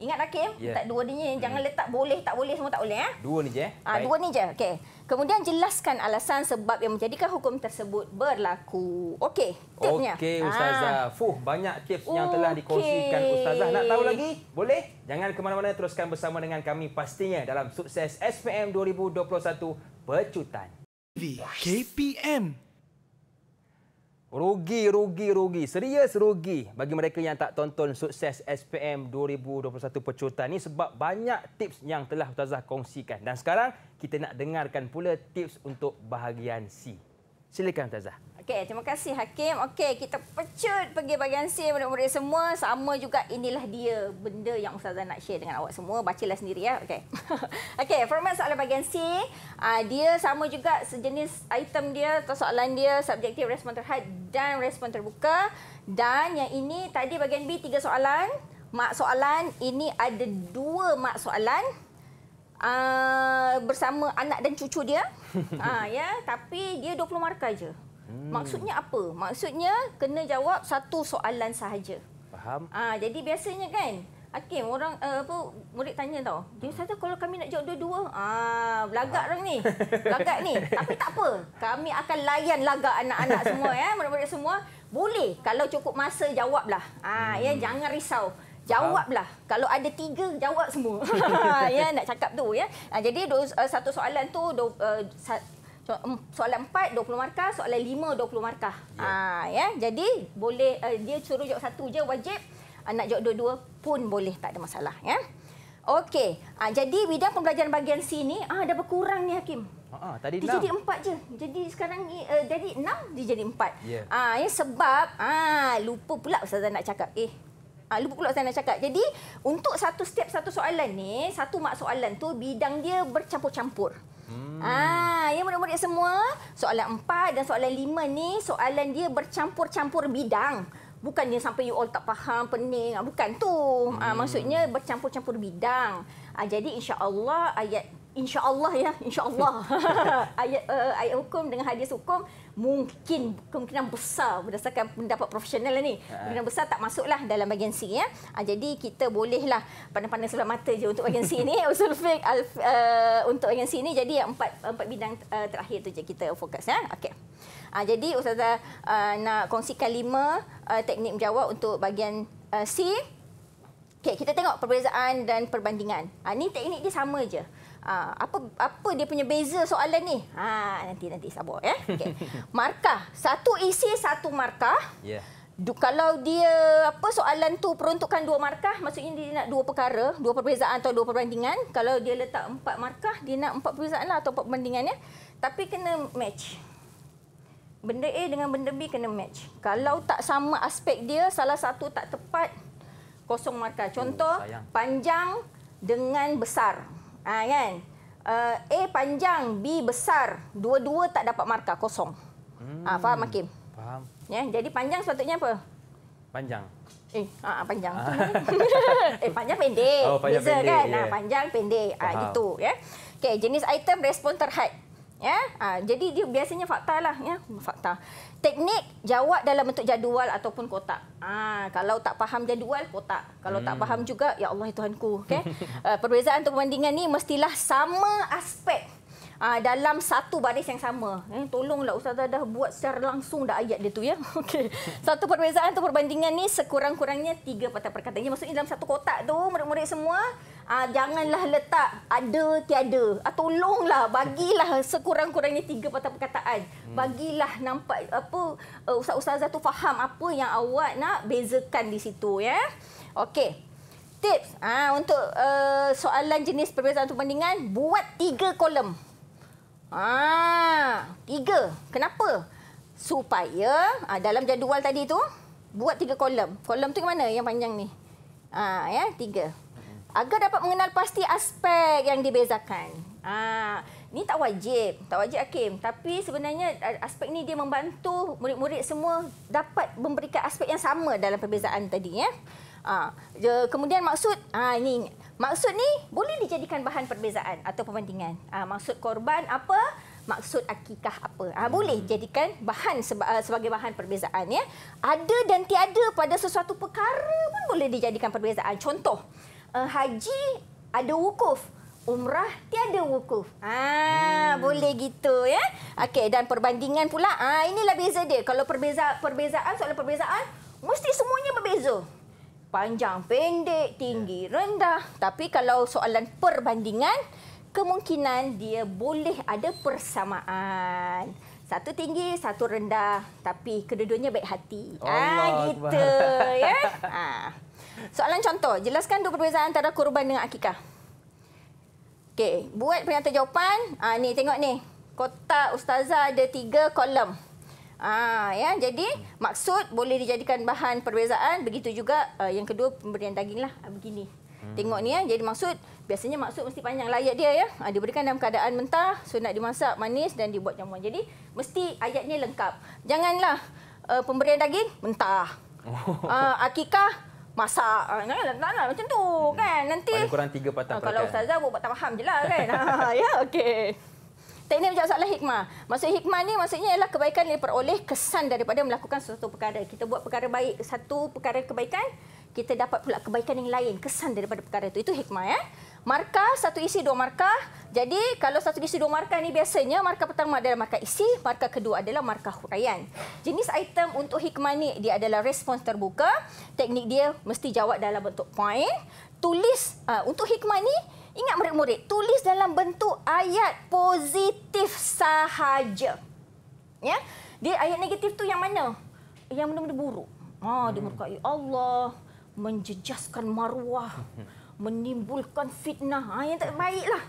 Ingat Hakim, eh? yeah. letak dua dia hmm. jangan letak boleh tak boleh semua tak boleh ya? Dua ni je eh. Ah dua ni je. Okay. Kemudian jelaskan alasan sebab yang menjadikan hukum tersebut berlaku. Okey, tipsnya. Okey ah. ustazah. Ha. Fuh, banyak tips okay. yang telah dikongsikan ustazah. Nak tahu lagi? Boleh? Jangan ke mana-mana teruskan bersama dengan kami pastinya dalam sukses SPM 2021 Pecutan. KPM Rugi, rugi, rugi. Serius rugi bagi mereka yang tak tonton sukses SPM 2021 pecutan Ini sebab banyak tips yang telah Ustazah kongsikan. Dan sekarang kita nak dengarkan pula tips untuk bahagian C. Silakan Ustazah. Okey, terima kasih Hakim. Okey, kita pecut pergi bagian C murid-murid semua. Sama juga inilah dia benda yang Ustazah nak share dengan awak semua. Bacalah sendiri ya. Okey. Okey, format soalan bagian C. Ah, dia sama juga sejenis item dia atau soalan dia. Subjektif, respon terhad dan respon terbuka. Dan yang ini tadi bagian B tiga soalan. Mak soalan. Ini ada dua mak soalan. Uh, bersama anak dan cucu dia. Uh, ya, yeah. Tapi dia 20 markah je. Hmm. Maksudnya apa? Maksudnya kena jawab satu soalan sahaja. Faham? Ah, ha, jadi biasanya kan Hakim, orang uh, apa murid tanya tau. Dia hmm. kata kalau kami nak jawab dua-dua, ah belagak orang ni. Belagak ni. Tapi tak apa. Kami akan layan lagak anak-anak semua ya, murid-murid semua. Boleh kalau cukup masa jawablah. Ah hmm. ya jangan risau. Jawablah. Kalau ada tiga, jawab semua. ya nak cakap tu ya. Ah, jadi eh, satu soalan tu eh, Mm, soalan 4 20 markah soalan 5 20 markah yeah. Ya. ha ya jadi boleh uh, dia suruh jawab satu je wajib uh, nak jawab dua-dua pun boleh tak ada masalah ya yeah. okey ha, jadi bidang pembelajaran bahagian C ni ah, dah berkurang ni hakim Ha, ha, tadi dia jadi empat je. Jadi sekarang ni uh, jadi enam, dia jadi empat. Yeah. Ya. Ha, ya, sebab ah ha, lupa pula Ustazah nak cakap. Eh, ha, lupa pula saya nak cakap. Jadi untuk satu step satu soalan ni, satu mak soalan tu bidang dia bercampur-campur. Hmm. Ah, ya murid-murid semua, soalan 4 dan soalan 5 ni soalan dia bercampur-campur bidang. bukan dia sampai you all tak faham, pening. Ah, bukan tu. Ah, hmm. Ah, maksudnya bercampur-campur bidang. Ah, jadi insya-Allah ayat insyaallah ya insyaallah ayat uh, ayat hukum dengan hadis hukum mungkin kemungkinan besar berdasarkan pendapat profesional ini ha. kemungkinan besar tak masuklah dalam bagian C ya uh, jadi kita bolehlah pandai-pandai sebelah mata je untuk bagian C ni usul fiqh uh, untuk bagian C ni jadi yang empat empat bidang uh, terakhir tu je kita fokus ya okey uh, ah, jadi ustazah uh, nak kongsikan lima uh, teknik menjawab untuk bagian uh, C Okay, kita tengok perbezaan dan perbandingan. Ha, ah, ini teknik dia sama je. Ah, apa apa dia punya beza soalan ni? Ha nanti nanti sabar ya. Eh? Okey. Markah, satu isi satu markah. Yeah. Du, kalau dia apa soalan tu peruntukkan dua markah, maksudnya dia nak dua perkara, dua perbezaan atau dua perbandingan. Kalau dia letak empat markah, dia nak empat perbezaan lah atau empat perbandingan ya. Tapi kena match. Benda A dengan benda B kena match. Kalau tak sama aspek dia, salah satu tak tepat, kosong markah. Contoh, oh, panjang dengan besar. Ha, kan? Uh, A panjang, B besar. Dua-dua tak dapat markah, kosong. Hmm. Ha, faham, Hakim? Faham. Ya, jadi panjang sepatutnya apa? Panjang. Eh, ha, ha panjang. Ah. eh, panjang pendek. Oh, panjang Bisa, pendek. Kan? Yeah. Ha, ya. panjang pendek. Ha, gitu. Ya? Okay, jenis item respon terhad. Ya? Ha, jadi dia biasanya fakta lah. Ya? Fakta. Teknik jawab dalam bentuk jadual ataupun kotak. Ah, kalau tak faham jadual, kotak. Kalau hmm. tak faham juga, ya Allah ya Tuhanku. Okay? uh, ah, perbezaan untuk perbandingan ni mestilah sama aspek uh, dalam satu baris yang sama. Hmm, tolonglah Ustazah dah buat secara langsung dah ayat dia tu. Ya? Okay. Satu perbezaan untuk perbandingan ni sekurang-kurangnya tiga patah perkataan. maksudnya dalam satu kotak tu, murid-murid semua, uh, janganlah letak ada tiada. Uh, tolonglah bagilah sekurang-kurangnya tiga patah perkataan. Hmm. Bagilah nampak apa uh, ustaz-ustazah tu faham apa yang awak nak bezakan di situ ya. Okey. Tips ah uh, untuk uh, soalan jenis perbezaan tu perbandingan buat tiga kolom. Ah, tiga. Kenapa? Supaya ah, dalam jadual tadi tu buat tiga kolom. Kolom tu ke mana yang panjang ni? Ah, ya, tiga agar dapat mengenal pasti aspek yang dibezakan. Ah, ni tak wajib, tak wajib hakim, tapi sebenarnya eh, aspek ni dia membantu murid-murid semua dapat memberikan aspek yang sama dalam perbezaan tadi ya. Ah, kemudian maksud ah ini maksud ni boleh dijadikan bahan perbezaan atau perbandingan. Ah, maksud korban apa? maksud akikah apa. Ha, boleh hmm. jadikan bahan ah, sebagai bahan perbezaan. Ya. Ada dan tiada pada sesuatu perkara pun boleh dijadikan perbezaan. Contoh, uh, haji ada wukuf umrah tiada wukuf. Ah hmm. boleh gitu ya. Okey dan perbandingan pula Ah inilah beza dia. Kalau perbeza perbezaan soalan perbezaan mesti semuanya berbeza. Panjang pendek, tinggi ya. rendah. Tapi kalau soalan perbandingan kemungkinan dia boleh ada persamaan. Satu tinggi, satu rendah tapi kedua-duanya baik hati. Ah ha, gitu ya. Ha. Soalan contoh, jelaskan dua perbezaan antara kurban dengan akikah. Okey, buat pernyataan jawapan. Ah ni tengok ni. Kotak ustazah ada tiga kolom. Ah ya, jadi maksud boleh dijadikan bahan perbezaan begitu juga uh, yang kedua pemberian daging lah ah, begini. Hmm. Tengok ni ya, jadi maksud biasanya maksud mesti panjang layak dia ya. Ah diberikan dalam keadaan mentah, so nak dimasak manis dan dibuat jamuan. Jadi mesti ayatnya lengkap. Janganlah uh, pemberian daging mentah. Oh. Ah uh, akikah masak tak ah, kan? nak macam tu hmm. kan nanti Paling kurang tiga patah uh, kalau ustazah buat tak faham je lah kan ah, ya okey Teknik macam soalan hikmah. Maksud hikmah ni maksudnya ialah kebaikan yang diperoleh kesan daripada melakukan sesuatu perkara. Kita buat perkara baik, satu perkara kebaikan, kita dapat pula kebaikan yang lain, kesan daripada perkara itu. Itu hikmah. Ya? markah satu isi dua markah. Jadi kalau satu isi dua markah ni biasanya markah pertama adalah markah isi, markah kedua adalah markah huraian. Jenis item untuk hikmah ni dia adalah respons terbuka. Teknik dia mesti jawab dalam bentuk point. Tulis uh, untuk ni ingat murid-murid, tulis dalam bentuk ayat positif sahaja. Ya. Dia ayat negatif tu yang mana? Yang benda-benda buruk. Ha, oh, dia murkai hmm. ya Allah menjejaskan maruah. menimbulkan fitnah ha, yang tak baiklah.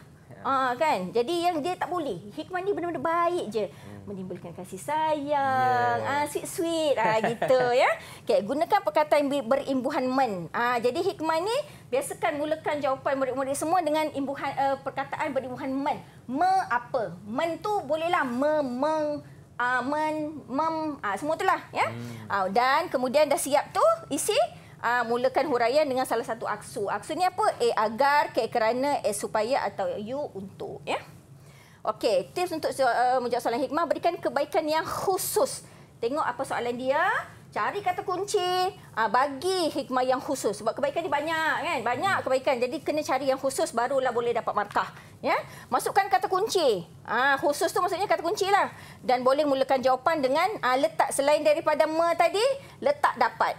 Ha, kan? Jadi yang dia tak boleh. Hikmah ni benar-benar baik je. Hmm. Menimbulkan kasih sayang. Yeah. Ya. Ha, sweet-sweet ha, ah, gitu ya. Okay, gunakan perkataan berimbuhan men. Ha, jadi hikmah ni biasakan mulakan jawapan murid-murid semua dengan imbuhan uh, perkataan berimbuhan men. Me apa? Men tu bolehlah me meng men mem uh, semua itulah ya. Hmm. Ha, dan kemudian dah siap tu isi uh, mulakan huraian dengan salah satu aksu. Aksu ni apa? A eh, agar, K kerana, A eh, supaya atau U untuk. Ya? Okey, tips untuk uh, menjawab soalan hikmah, berikan kebaikan yang khusus. Tengok apa soalan dia, cari kata kunci, uh, bagi hikmah yang khusus. Sebab kebaikan ni banyak kan? Banyak kebaikan. Jadi kena cari yang khusus barulah boleh dapat markah. Ya? Masukkan kata kunci. Uh, khusus tu maksudnya kata kunci lah. Dan boleh mulakan jawapan dengan uh, letak selain daripada me tadi, letak dapat.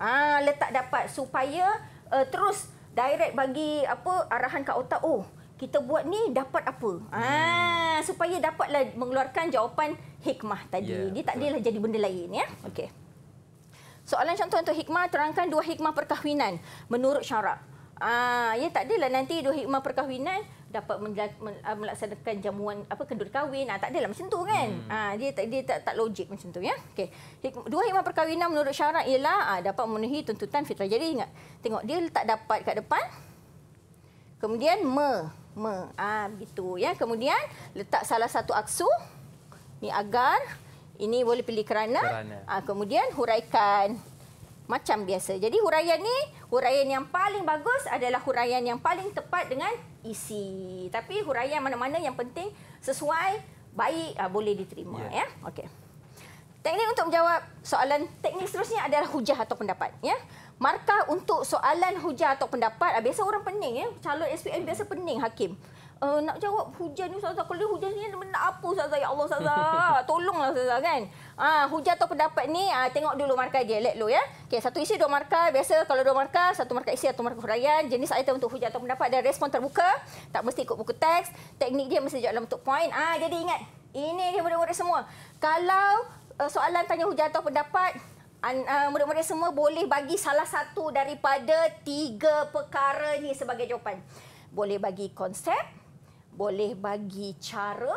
Ah letak dapat supaya uh, terus direct bagi apa arahan kat otak oh kita buat ni dapat apa? Ah, hmm. supaya dapatlah mengeluarkan jawapan hikmah tadi. Yeah, Dia tak adalah jadi benda lain ya. Okey. Soalan contoh untuk hikmah terangkan dua hikmah perkahwinan menurut syarak. Ah ya tak adalah nanti dua hikmah perkahwinan dapat ah, melaksanakan jamuan apa kenduri kahwin ah tak adalah macam tu kan hmm. ah dia tak dia tak, tak logik macam tu ya okey dua hikmah perkahwinan menurut syarak ialah ah, dapat memenuhi tuntutan fitrah jadi ingat tengok dia tak dapat kat depan kemudian me me ah begitu ya kemudian letak salah satu aksu ni agar ini boleh pilih kerana, kerana. Ah, kemudian huraikan macam biasa. Jadi huraian ni, huraian yang paling bagus adalah huraian yang paling tepat dengan isi tapi huraian mana-mana yang penting sesuai baik uh, boleh diterima ya, ya? okey teknik untuk menjawab soalan teknik seterusnya adalah hujah atau pendapat ya markah untuk soalan hujah atau pendapat ah, biasa orang pening ya calon SPM biasa pening hakim uh, nak jawab hujan ni Ustazah. Kalau hujan ni ada benda apa Ustazah? Ya Allah Ustazah. Tolonglah Ustazah kan. Ha, hujan atau pendapat ni ha, tengok dulu markah dia. Let lo ya. Okay, satu isi dua markah. Biasa kalau dua markah, satu markah isi atau markah huraian. Jenis item untuk hujan atau pendapat dan respon terbuka. Tak mesti ikut buku teks. Teknik dia mesti jawab dalam bentuk poin. Ha, jadi ingat. Ini dia murid-murid semua. Kalau uh, soalan tanya hujan atau pendapat, Uh, murid-murid semua boleh bagi salah satu daripada tiga perkara ni sebagai jawapan. Boleh bagi konsep, boleh bagi cara,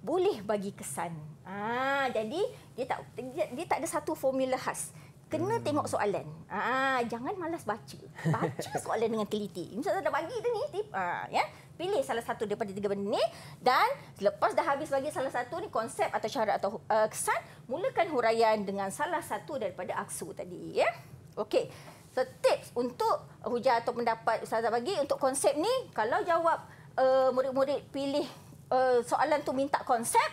boleh bagi kesan. Ah, jadi dia tak dia, dia tak ada satu formula khas. Kena hmm. tengok soalan. Ah, jangan malas baca. Baca soalan dengan teliti. Misal dah bagi tu ni tip. Ah, ya. Pilih salah satu daripada tiga benda ni dan selepas dah habis bagi salah satu ni konsep atau syarat atau uh, kesan, mulakan huraian dengan salah satu daripada aksu tadi, ya. Okey. So tips untuk hujah atau pendapat Ustazah bagi untuk konsep ni, kalau jawab Uh, murid-murid pilih uh, soalan tu minta konsep.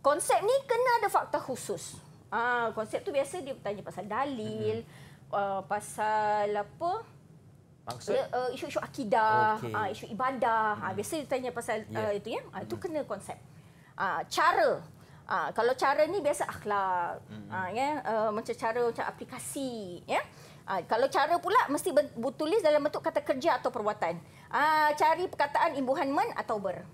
Konsep ni kena ada fakta khusus. Ah, konsep tu biasa dia tanya pasal dalil, mm-hmm. uh, pasal apa? Maksud? Ya, uh, isu-isu akidah, okay. uh, ah, isu ibadah. Mm. Uh, biasa dia tanya pasal yeah. uh, itu ya. Uh, itu mm-hmm. kena konsep. Uh, cara. Uh, kalau cara ni biasa akhlak. mm ya, uh, macam cara macam aplikasi, ya. Ha, kalau cara pula mesti tulis dalam bentuk kata kerja atau perbuatan. Ha, cari perkataan imbuhan men atau ber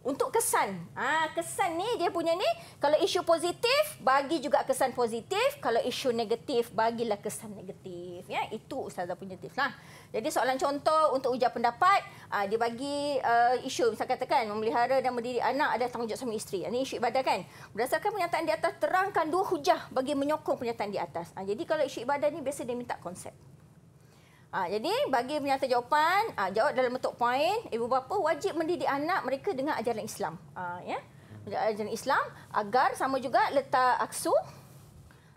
untuk kesan. Ah ha, kesan ni dia punya ni kalau isu positif bagi juga kesan positif, kalau isu negatif bagilah kesan negatif ya. Itu ustazah punya tips Nah, Jadi soalan contoh untuk ujar pendapat, ah ha, dia bagi uh, isu misal katakan memelihara dan mendidik anak ada tanggungjawab suami isteri. Ini isu ibadah kan? Berdasarkan pernyataan di atas terangkan dua hujah bagi menyokong pernyataan di atas. Ha, jadi kalau isu ibadah ni biasa dia minta konsep. Ha, jadi bagi menyata jawapan, ha, jawab dalam bentuk poin, ibu bapa wajib mendidik anak mereka dengan ajaran Islam. Ha, ya. Yeah? Ajaran Islam agar sama juga letak aksu,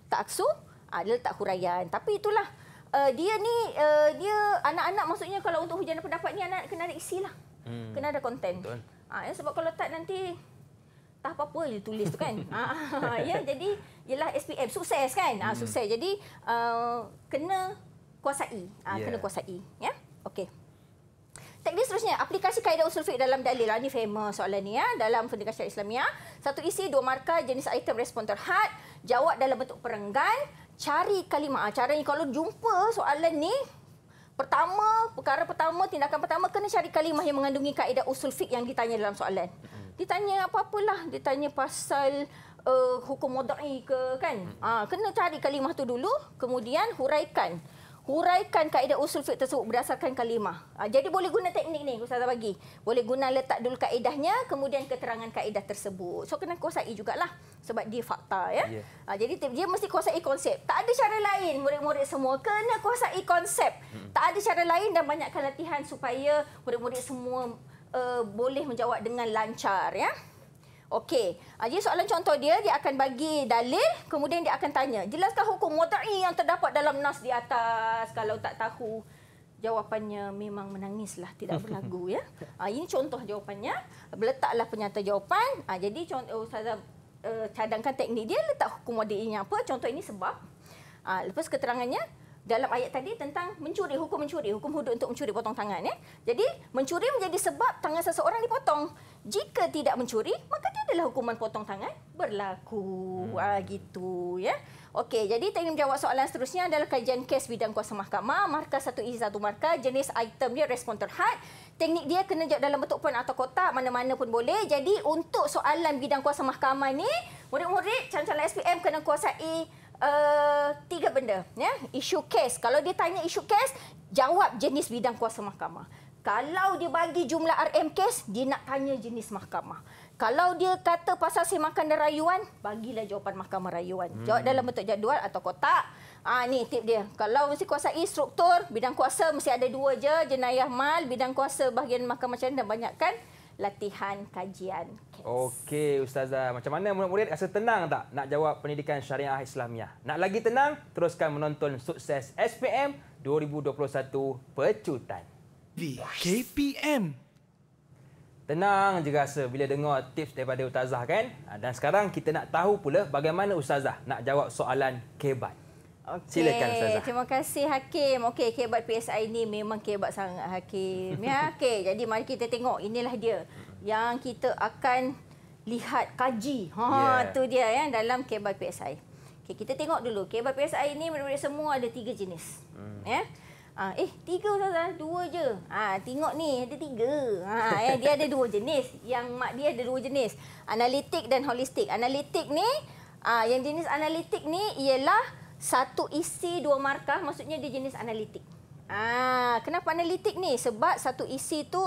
tak aksu, ha, dia letak huraian. Tapi itulah uh, dia ni uh, dia anak-anak maksudnya kalau untuk hujan pendapat ni anak kena ada isi lah. Hmm. Kena ada konten. Ha, ya, sebab kalau tak nanti tak apa-apa dia tulis tu kan. ha, ya, jadi ialah SPM sukses kan. Ha, hmm. sukses. Jadi uh, kena kuasai. Uh, yeah. Kena kuasai. Ya? Yeah? Okey. Teknik seterusnya, aplikasi kaedah usul fiqh dalam dalil. Ini ah, famous soalan ni ya, dalam pendidikan syariah Islamiah. Satu isi, dua markah, jenis item, respon terhad. Jawab dalam bentuk perenggan. Cari kalimah. Ah, caranya kalau jumpa soalan ni, pertama, perkara pertama, tindakan pertama, kena cari kalimah yang mengandungi kaedah usul fiqh yang ditanya dalam soalan. Ditanya apa-apalah. Ditanya pasal uh, hukum moda'i ke kan. Ha, kena cari kalimah tu dulu, kemudian huraikan huraikan kaedah usul fiqh tersebut berdasarkan kalimah. Ah, jadi boleh guna teknik ni Ustazah bagi. Boleh guna letak dulu kaedahnya kemudian keterangan kaedah tersebut. So kena kuasai jugalah sebab dia fakta ya. Yeah. Ya. Jadi dia mesti kuasai konsep. Tak ada cara lain murid-murid semua kena kuasai konsep. Hmm. Tak ada cara lain dan banyakkan latihan supaya murid-murid semua uh, boleh menjawab dengan lancar ya. Okey. Ah, jadi soalan contoh dia, dia akan bagi dalil. Kemudian dia akan tanya. Jelaskan hukum mota'i yang terdapat dalam nas di atas. Kalau tak tahu, jawapannya memang menangislah. Tidak berlagu. ya. Ah, ini contoh jawapannya. Letaklah penyata jawapan. Ah, jadi contoh Ustazah eh, cadangkan teknik dia. Letak hukum mota'i ini apa. Contoh ini sebab. Lepas keterangannya, dalam ayat tadi tentang mencuri, hukum mencuri, hukum hudud untuk mencuri potong tangan. Ya? Jadi mencuri menjadi sebab tangan seseorang dipotong. Jika tidak mencuri, maka dia adalah hukuman potong tangan berlaku. Hmm. Ah, gitu ya. Okey, jadi tadi menjawab soalan seterusnya adalah kajian kes bidang kuasa mahkamah. Markah satu izin e, satu markah. Jenis item dia respon terhad. Teknik dia kena jawab dalam bentuk pen atau kotak. Mana-mana pun boleh. Jadi untuk soalan bidang kuasa mahkamah ini murid-murid, calon-calon SPM kena kuasai Eh, tiga benda ya isu kes kalau dia tanya isu kes jawab jenis bidang kuasa mahkamah kalau dia bagi jumlah RM kes dia nak tanya jenis mahkamah kalau dia kata pasal semakan dan rayuan bagilah jawapan mahkamah rayuan hmm. jawab dalam bentuk jadual atau kotak Ah ha, ni tip dia. Kalau mesti kuasa instruktur, bidang kuasa mesti ada dua je, jenayah mal, bidang kuasa bahagian mahkamah macam dan banyakkan latihan kajian kes. Okey, Ustazah. Macam mana murid-murid rasa tenang tak nak jawab pendidikan syariah Islamnya. Nak lagi tenang? Teruskan menonton sukses SPM 2021 Pecutan. KPM Tenang juga rasa bila dengar tips daripada Ustazah kan? Dan sekarang kita nak tahu pula bagaimana Ustazah nak jawab soalan kebat. Okay. Silakan Ustazah. Terima kasih Hakim. Okey, kehebat PSI ni memang kehebat sangat Hakim. Ya, okey. Jadi mari kita tengok inilah dia yang kita akan lihat kaji. Ha, yeah. tu dia ya dalam kehebat PSI. Okey, kita tengok dulu. Kehebat PSI ni mereka semua ada tiga jenis. Hmm. Ya. Ha, eh, tiga Ustazah, dua je. Ha, tengok ni, ada tiga. Ha, ya, dia ada dua jenis. Yang mak dia ada dua jenis. Analitik dan holistik. Analitik ni, ha, yang jenis analitik ni ialah satu isi dua markah maksudnya dia jenis analitik. Ah, kenapa analitik ni? Sebab satu isi tu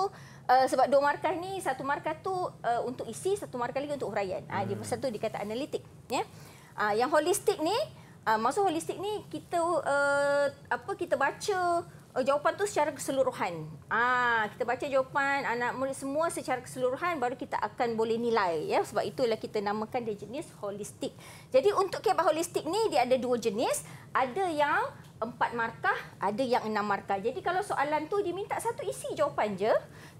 Uh, sebab dua markah ni satu markah tu uh, untuk isi satu markah lagi untuk huraian. Ah hmm. dia pasal tu dikata analitik, ya. Yeah? yang holistik ni uh, maksud holistik ni kita uh, apa kita baca uh, Oh, jawapan tu secara keseluruhan. Ah, kita baca jawapan anak murid semua secara keseluruhan baru kita akan boleh nilai ya sebab itulah kita namakan dia jenis holistik. Jadi untuk kebah holistik ni dia ada dua jenis, ada yang empat markah, ada yang enam markah. Jadi kalau soalan tu diminta satu isi jawapan je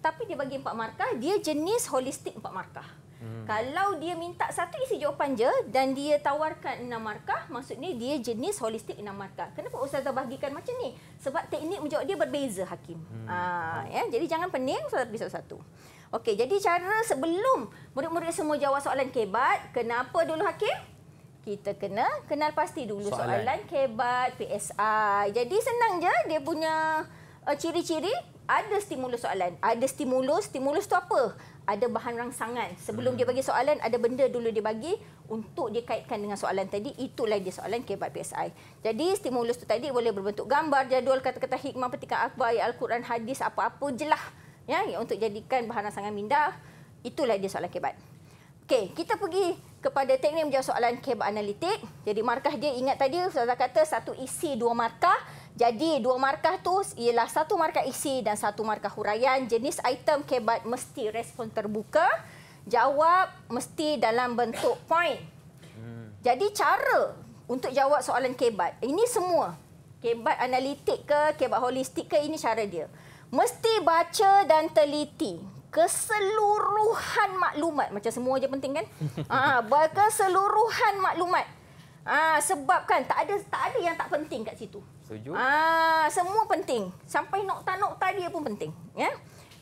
tapi dia bagi empat markah, dia jenis holistik empat markah. Hmm. Kalau dia minta satu isi jawapan je dan dia tawarkan enam markah, maksudnya dia jenis holistik enam markah. Kenapa Ustazah bahagikan macam ni? Sebab teknik menjawab dia berbeza, Hakim. Hmm. Aa, ah, ya? Jadi jangan pening, Ustazah pergi satu-satu. Okey, jadi cara sebelum murid-murid semua jawab soalan kebat, kenapa dulu Hakim? Kita kena kenal pasti dulu soalan, soalan kebat, PSI. Jadi senang je dia punya uh, ciri-ciri ada stimulus soalan. Ada stimulus, stimulus tu apa? ada bahan rangsangan. Sebelum hmm. dia bagi soalan, ada benda dulu dia bagi untuk dia kaitkan dengan soalan tadi. Itulah dia soalan kebab PSI. Jadi stimulus tu tadi boleh berbentuk gambar, jadual, kata-kata hikmah, petikan akhbar, Al-Quran, hadis, apa-apa je lah. Ya, untuk jadikan bahan rangsangan minda, itulah dia soalan kebab. Okay, kita pergi kepada teknik menjawab soalan kebab analitik. Jadi markah dia ingat tadi, Ustazah kata satu isi dua markah. Jadi dua markah tu ialah satu markah isi dan satu markah huraian. Jenis item kebat mesti respon terbuka. Jawab mesti dalam bentuk point. Hmm. Jadi cara untuk jawab soalan kebat, ini semua. Kebat analitik ke, kebat holistik ke, ini cara dia. Mesti baca dan teliti keseluruhan maklumat. Macam semua je penting kan? Ha, ah, keseluruhan maklumat. Ha, ah, sebab kan tak ada tak ada yang tak penting kat situ. Setuju. Ah, semua penting. Sampai nokta-nokta dia pun penting. Ya?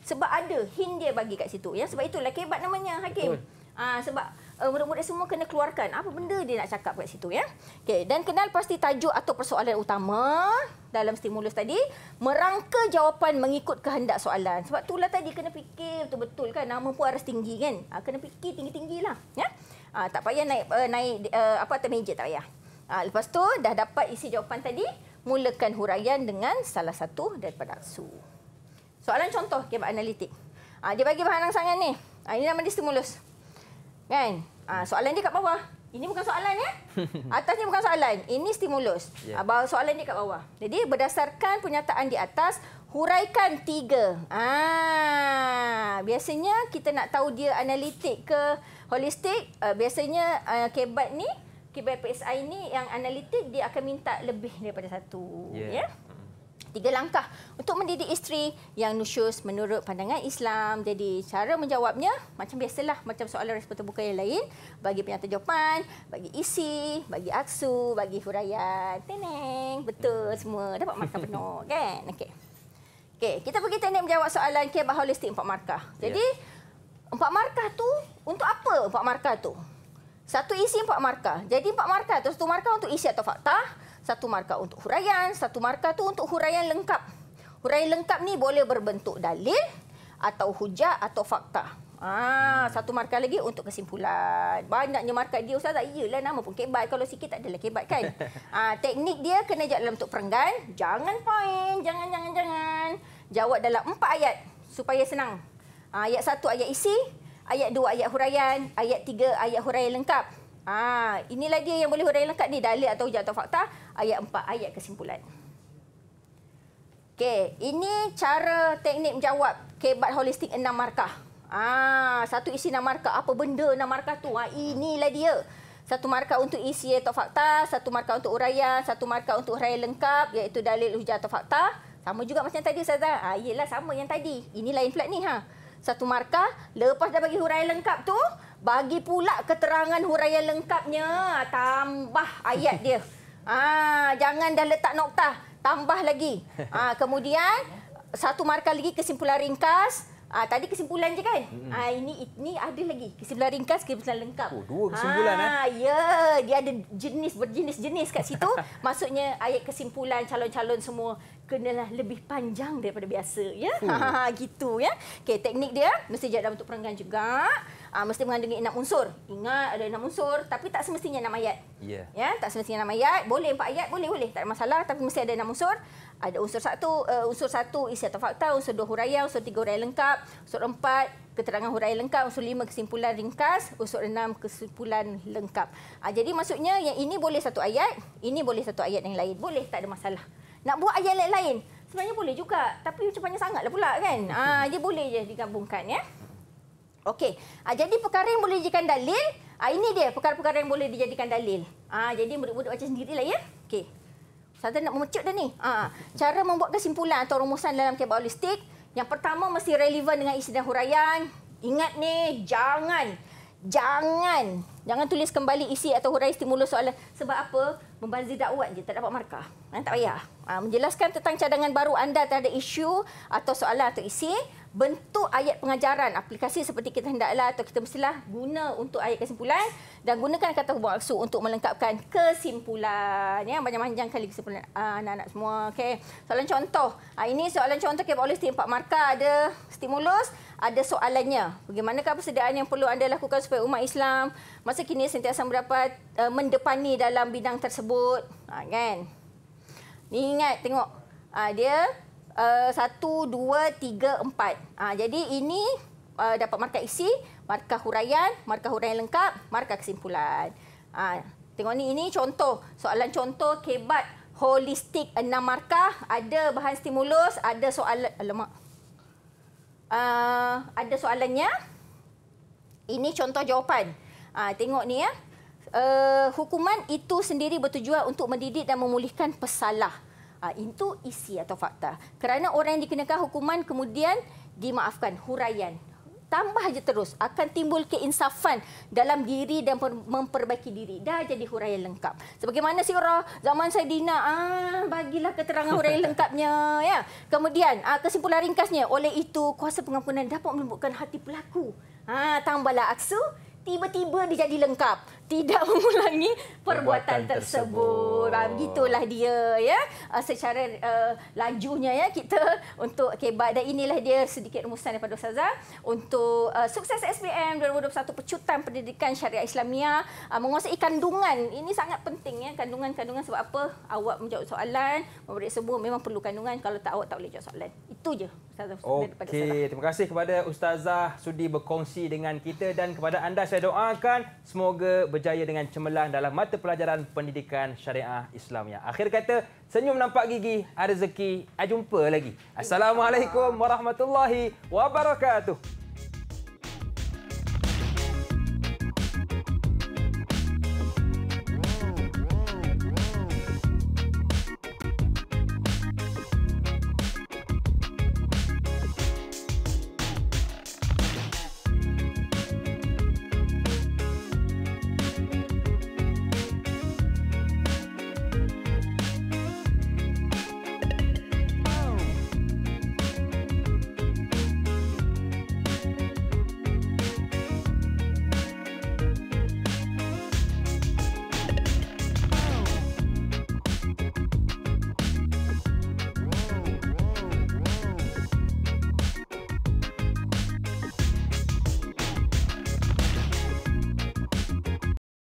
Sebab ada hint dia bagi kat situ. Ya? Sebab itulah kebat namanya hakim. Ah, sebab uh, murid-murid semua kena keluarkan. Apa benda dia nak cakap kat situ. ya? Okay. Dan kenal pasti tajuk atau persoalan utama dalam stimulus tadi. Merangka jawapan mengikut kehendak soalan. Sebab itulah tadi kena fikir betul-betul kan. Nama pun aras tinggi kan. Ah, kena fikir tinggi-tinggilah. Ya? Ah, tak payah naik uh, naik uh, apa atas meja tak payah. Ah, lepas tu dah dapat isi jawapan tadi mulakan huraian dengan salah satu daripada aksu. Soalan contoh kebab analitik. Ha, dia bagi bahan rangsangan ni. Ha, ini nama dia stimulus. Kan? Ha, soalan dia kat bawah. Ini bukan soalan ya. Atas ni bukan soalan. Ini stimulus. Yeah. Ya. Ha, soalan dia kat bawah. Jadi berdasarkan pernyataan di atas, huraikan tiga. Ah, biasanya kita nak tahu dia analitik ke holistik. Uh, biasanya uh, kebab ni KBPSI ni yang analitik dia akan minta lebih daripada satu yeah. ya. Tiga langkah untuk mendidik isteri yang nusyus menurut pandangan Islam. Jadi cara menjawabnya macam biasalah macam soalan respon terbuka yang lain. Bagi penyata jawapan, bagi isi, bagi aksu, bagi huraian. Teneng, betul semua. Dapat markah penuh kan? Okey. Okey, kita pergi teknik menjawab soalan kebah holistik empat markah. Ya. Jadi yeah. empat markah tu untuk apa empat markah tu? Satu isi empat markah. Jadi empat markah tu satu markah untuk isi atau fakta, satu markah untuk huraian, satu markah tu untuk huraian lengkap. Huraian lengkap ni boleh berbentuk dalil atau hujah atau fakta. Ah, hmm. satu markah lagi untuk kesimpulan. Banyaknya markah dia ustaz tak iyalah nama pun kebat kalau sikit tak adalah kebat kan. ah, teknik dia kena jadi dalam untuk perenggan, jangan poin, jangan jangan jangan. Jawab dalam empat ayat supaya senang. Ah, ayat satu ayat isi, ayat 2 ayat huraian, ayat 3 ayat huraian lengkap. Ah, ha, inilah dia yang boleh huraian lengkap ni dalil atau hujah atau fakta, ayat 4 ayat kesimpulan. Okey, ini cara teknik menjawab kebat holistik enam markah. Ah, ha, satu isi enam markah, apa benda enam markah tu? Ha, inilah dia. Satu markah untuk isi atau fakta, satu markah untuk huraian, satu markah untuk huraian lengkap iaitu dalil hujah atau fakta. Sama juga macam tadi Ustazah. Ah, ha, iyalah sama yang tadi. Inilah inflat pula ni ha satu markah. Lepas dah bagi huraian lengkap tu, bagi pula keterangan huraian lengkapnya. Tambah ayat dia. Ah, jangan dah letak noktah. Tambah lagi. Ah, kemudian, satu markah lagi kesimpulan ringkas. Ah, tadi kesimpulan je kan? mm Ah, ini, ini ada lagi. Kesimpulan ringkas, kesimpulan lengkap. Oh, dua kesimpulan. Eh? Ah, eh? Ya, dia ada jenis berjenis-jenis kat situ. Maksudnya ayat kesimpulan calon-calon semua kenalah lebih panjang daripada biasa ya. Ha hmm. gitu ya. Okey teknik dia mesti ada untuk perenggan juga. Uh, mesti mengandungi enam unsur. Ingat ada enam unsur tapi tak semestinya enam ayat. Yeah. Ya. tak semestinya enam ayat. Boleh empat ayat, boleh boleh. Tak ada masalah tapi mesti ada enam unsur. Ada unsur satu, uh, unsur satu isi atau fakta, unsur dua huraian, unsur tiga huraian lengkap, unsur empat keterangan huraian lengkap, unsur lima kesimpulan ringkas, unsur enam kesimpulan lengkap. Uh, jadi maksudnya yang ini boleh satu ayat, ini boleh satu ayat yang lain. Boleh, tak ada masalah nak buat ayat lain-lain. Sebenarnya boleh juga. Tapi macam sangatlah pula kan. Ah, hmm. dia boleh je digabungkan ya. Okey. Ah, jadi perkara yang boleh dijadikan dalil. Ah, ini dia perkara-perkara yang boleh dijadikan dalil. Ah, jadi murid-murid baca sendirilah ya. Okey. Saya nak memecut dah ni. Ah, ah, cara membuat kesimpulan atau rumusan dalam kebab holistik. Yang pertama mesti relevan dengan isi dan huraian. Ingat ni, jangan jangan jangan tulis kembali isi atau hurai stimulus soalan sebab apa membazir dakwat je tak dapat markah eh, tak payah ah, menjelaskan tentang cadangan baru anda terhadap isu atau soalan atau isi bentuk ayat pengajaran aplikasi seperti kita hendaklah atau kita mestilah guna untuk ayat kesimpulan dan gunakan kata hubung maksud untuk melengkapkan kesimpulan ya banyak panjang kali kesimpulan ah, anak-anak semua okey soalan contoh ah, ini soalan contoh kita boleh tempat 4 markah ada stimulus ada soalannya bagaimanakah persediaan yang perlu anda lakukan supaya umat Islam masa kini sentiasa mendapat eh, mendepani dalam bidang tersebut ha, kan ni ingat tengok dia Eh, satu, dua, tiga, empat. Ah, jadi ini uh, dapat markah isi, markah huraian, markah huraian lengkap, markah kesimpulan. Uh, tengok ni, ini contoh. Soalan contoh kebat holistik enam markah. Ada bahan stimulus, ada soalan... Alamak. Uh, ada soalannya. Ini contoh jawapan. Uh, tengok ni ya. Uh, hukuman itu sendiri bertujuan untuk mendidik dan memulihkan pesalah. Uh, itu isi atau fakta. Kerana orang yang dikenakan hukuman kemudian dimaafkan, huraian. Tambah saja terus, akan timbul keinsafan dalam diri dan memperbaiki diri. Dah jadi huraian lengkap. Sebagaimana si Orang, zaman saya Dina, ah, bagilah keterangan huraian lengkapnya. Ya. Kemudian, ah, kesimpulan ringkasnya, oleh itu kuasa pengampunan dapat menumbuhkan hati pelaku. Ah, tambahlah aksu, tiba-tiba dia jadi lengkap tidak mengulangi perbuatan tersebut. Ah, tersebut. Begitulah dia ya ah, secara uh, lajunya ya kita untuk kebat okay, inilah dia sedikit rumusan daripada Ustazah untuk uh, sukses SPM 2021 pecutan pendidikan syariah islamia uh, ah, menguasai kandungan ini sangat penting ya kandungan-kandungan sebab apa awak menjawab soalan memberi sebuah memang perlu kandungan kalau tak awak tak boleh jawab soalan itu je Ustazah Okey terima kasih kepada Ustazah sudi berkongsi dengan kita dan kepada anda saya doakan semoga berjaya dengan cemerlang dalam mata pelajaran pendidikan syariah Islamiah. Akhir kata, senyum nampak gigi, rezeki. Saya jumpa lagi. Assalamualaikum warahmatullahi wabarakatuh.